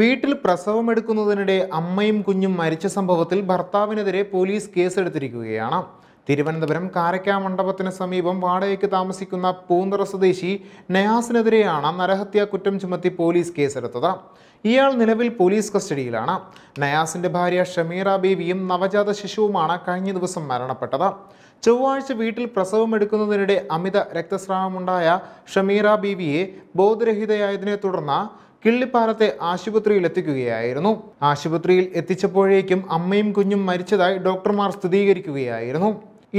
വീട്ടിൽ പ്രസവം എടുക്കുന്നതിനിടെ അമ്മയും കുഞ്ഞും മരിച്ച സംഭവത്തിൽ ഭർത്താവിനെതിരെ പോലീസ് കേസെടുത്തിരിക്കുകയാണ് തിരുവനന്തപുരം കാരക്കാ മണ്ഡപത്തിന് സമീപം വാടകയ്ക്ക് താമസിക്കുന്ന പൂന്തറ സ്വദേശി നയാസിനെതിരെയാണ് നരഹത്യാ കുറ്റം ചുമത്തി പോലീസ് കേസെടുത്തത് ഇയാൾ നിലവിൽ പോലീസ് കസ്റ്റഡിയിലാണ് നയാസിന്റെ ഭാര്യ ഷമീറ ബേബിയും നവജാത ശിശുവുമാണ് കഴിഞ്ഞ ദിവസം മരണപ്പെട്ടത് ചൊവ്വാഴ്ച വീട്ടിൽ പ്രസവം എടുക്കുന്നതിനിടെ അമിത രക്തസ്രാവമുണ്ടായ ഷമീറ ബീവിയെ ബോധരഹിതയായതിനെ തുടർന്ന് കിള്ളിപ്പാലത്തെ ആശുപത്രിയിൽ എത്തിക്കുകയായിരുന്നു ആശുപത്രിയിൽ എത്തിച്ചപ്പോഴേക്കും അമ്മയും കുഞ്ഞും മരിച്ചതായി ഡോക്ടർമാർ സ്ഥിരീകരിക്കുകയായിരുന്നു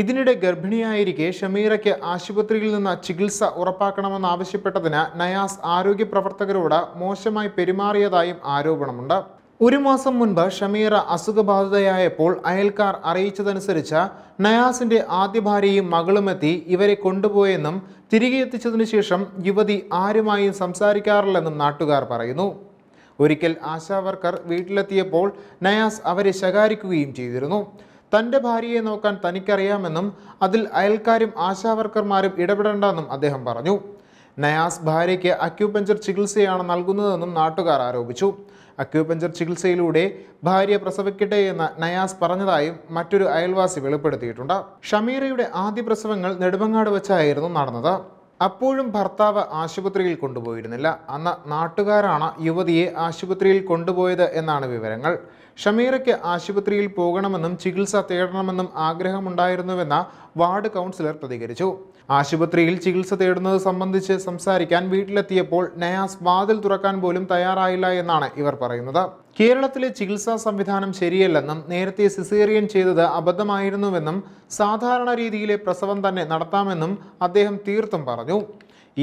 ഇതിനിടെ ഗർഭിണിയായിരിക്കെ ഷമീറയ്ക്ക് ആശുപത്രിയിൽ നിന്ന് ചികിത്സ ഉറപ്പാക്കണമെന്നാവശ്യപ്പെട്ടതിന് നയാസ് ആരോഗ്യ പ്രവർത്തകരോട് മോശമായി പെരുമാറിയതായും ആരോപണമുണ്ട് ഒരു മാസം മുൻപ് ഷമീറ അസുഖബാധിതയായപ്പോൾ അയൽക്കാർ അറിയിച്ചതനുസരിച്ച് നയാസിന്റെ ആദ്യ ഭാര്യയും മകളുമെത്തി ഇവരെ കൊണ്ടുപോയെന്നും തിരികെ എത്തിച്ചതിനു ശേഷം യുവതി ആരുമായും സംസാരിക്കാറില്ലെന്നും നാട്ടുകാർ പറയുന്നു ഒരിക്കൽ ആശാവർക്കർ വീട്ടിലെത്തിയപ്പോൾ നയാസ് അവരെ ശകാരിക്കുകയും ചെയ്തിരുന്നു തന്റെ ഭാര്യയെ നോക്കാൻ തനിക്കറിയാമെന്നും അതിൽ അയൽക്കാരും ആശാവർക്കർമാരും ഇടപെടേണ്ടെന്നും അദ്ദേഹം പറഞ്ഞു നയാസ് ഭാര്യയ്ക്ക് അക്യുപഞ്ചർ ചികിത്സയാണ് നൽകുന്നതെന്നും നാട്ടുകാർ ആരോപിച്ചു അക്യുപഞ്ചർ ചികിത്സയിലൂടെ ഭാര്യ പ്രസവിക്കട്ടെ എന്ന് നയാസ് പറഞ്ഞതായും മറ്റൊരു അയൽവാസി വെളിപ്പെടുത്തിയിട്ടുണ്ട് ഷമീറയുടെ ആദ്യ പ്രസവങ്ങൾ നെടുമങ്ങാട് വെച്ചായിരുന്നു നടന്നത് അപ്പോഴും ഭർത്താവ് ആശുപത്രിയിൽ കൊണ്ടുപോയിരുന്നില്ല അന്ന് നാട്ടുകാരാണ് യുവതിയെ ആശുപത്രിയിൽ കൊണ്ടുപോയത് എന്നാണ് വിവരങ്ങൾ ഷമീറയ്ക്ക് ആശുപത്രിയിൽ പോകണമെന്നും ചികിത്സ തേടണമെന്നും ആഗ്രഹമുണ്ടായിരുന്നുവെന്ന വാർഡ് കൗൺസിലർ പ്രതികരിച്ചു ആശുപത്രിയിൽ ചികിത്സ തേടുന്നത് സംബന്ധിച്ച് സംസാരിക്കാൻ വീട്ടിലെത്തിയപ്പോൾ നയാസ് വാതിൽ തുറക്കാൻ പോലും തയ്യാറായില്ല എന്നാണ് ഇവർ പറയുന്നത് കേരളത്തിലെ ചികിത്സാ സംവിധാനം ശരിയല്ലെന്നും നേരത്തെ സിസേറിയൻ ചെയ്തത് അബദ്ധമായിരുന്നുവെന്നും സാധാരണ രീതിയിലെ പ്രസവം തന്നെ നടത്താമെന്നും അദ്ദേഹം തീർത്തും പറഞ്ഞു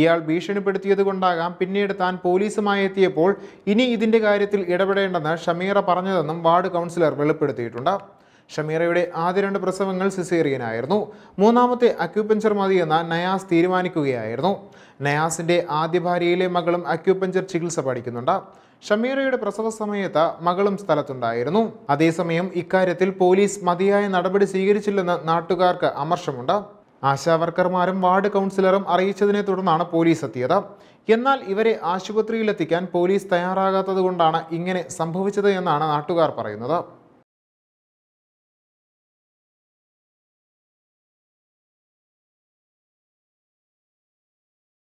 ഇയാൾ ഭീഷണിപ്പെടുത്തിയത് കൊണ്ടാകാം പിന്നീട് താൻ പോലീസുമായി എത്തിയപ്പോൾ ഇനി ഇതിന്റെ കാര്യത്തിൽ ഇടപെടേണ്ടെന്ന് ഷമീറ പറഞ്ഞതെന്നും വാർഡ് കൗൺസിലർ വെളിപ്പെടുത്തിയിട്ടുണ്ട് ഷമീറയുടെ ആദ്യ രണ്ട് പ്രസവങ്ങൾ സിസേറിയനായിരുന്നു മൂന്നാമത്തെ അക്യൂപഞ്ചർ മതി എന്ന നയാസ് തീരുമാനിക്കുകയായിരുന്നു നയാസിന്റെ ആദ്യ ഭാര്യയിലെ മകളും അക്യൂപഞ്ചർ ചികിത്സ പഠിക്കുന്നുണ്ട് ഷമീറയുടെ പ്രസവ സമയത്ത് മകളും സ്ഥലത്തുണ്ടായിരുന്നു അതേസമയം ഇക്കാര്യത്തിൽ പോലീസ് മതിയായ നടപടി സ്വീകരിച്ചില്ലെന്ന് നാട്ടുകാർക്ക് അമർഷമുണ്ട് ആശാവർക്കർമാരും വാർഡ് കൗൺസിലറും അറിയിച്ചതിനെ തുടർന്നാണ് പോലീസ് എത്തിയത് എന്നാൽ ഇവരെ ആശുപത്രിയിലെത്തിക്കാൻ പോലീസ് തയ്യാറാകാത്തത് ഇങ്ങനെ സംഭവിച്ചത് എന്നാണ് നാട്ടുകാർ പറയുന്നത്